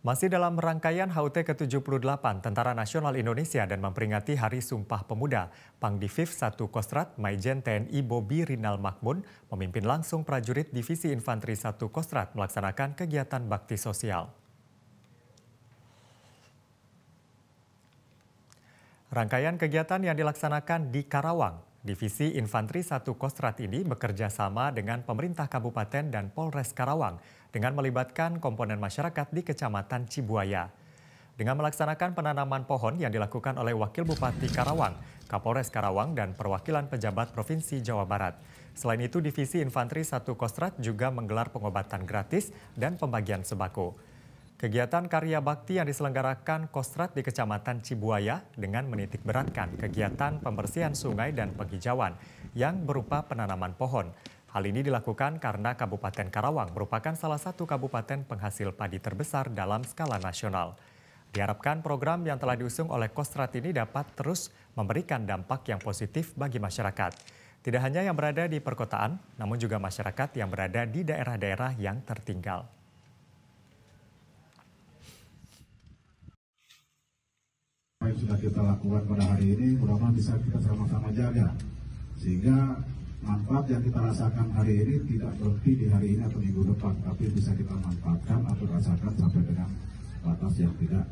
Masih dalam rangkaian HUT ke-78 Tentara Nasional Indonesia dan memperingati Hari Sumpah Pemuda, Pangdivif 1 Kostrat Maijen TNI Bobi Rinal Makmun memimpin langsung prajurit Divisi Infanteri 1 Kostrat melaksanakan kegiatan bakti sosial. Rangkaian kegiatan yang dilaksanakan di Karawang Divisi Infanteri 1 Kostrat ini bekerja sama dengan pemerintah kabupaten dan Polres Karawang dengan melibatkan komponen masyarakat di Kecamatan Cibuaya. Dengan melaksanakan penanaman pohon yang dilakukan oleh Wakil Bupati Karawang, Kapolres Karawang, dan perwakilan pejabat Provinsi Jawa Barat. Selain itu, Divisi Infanteri 1 Kostrat juga menggelar pengobatan gratis dan pembagian sembako. Kegiatan karya bakti yang diselenggarakan Kostrat di Kecamatan Cibuaya dengan menitik beratkan kegiatan pembersihan sungai dan penghijauan yang berupa penanaman pohon. Hal ini dilakukan karena Kabupaten Karawang merupakan salah satu kabupaten penghasil padi terbesar dalam skala nasional. Diharapkan program yang telah diusung oleh Kostrat ini dapat terus memberikan dampak yang positif bagi masyarakat. Tidak hanya yang berada di perkotaan, namun juga masyarakat yang berada di daerah-daerah yang tertinggal. sudah kita lakukan pada hari ini mudah-mudahan bisa kita sama-sama jaga sehingga manfaat yang kita rasakan hari ini tidak berhenti di hari ini atau minggu depan tapi bisa kita manfaatkan atau rasakan sampai dengan batas yang tidak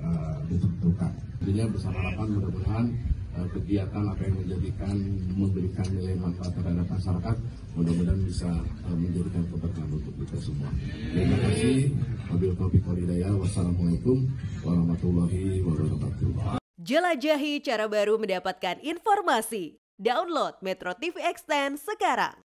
uh, ditentukan. Jadinya bersama harapan mudah-mudahan uh, kegiatan apa yang menjadikan memberikan nilai manfaat terhadap masyarakat mudah-mudahan bisa uh, menjadikan keberkahan untuk kita semua. Terima kasih. Wabil taufiq Wassalamualaikum warahmatullahi wabarakatuh. Jelajahi cara baru mendapatkan informasi. Download Metro TV Extend sekarang.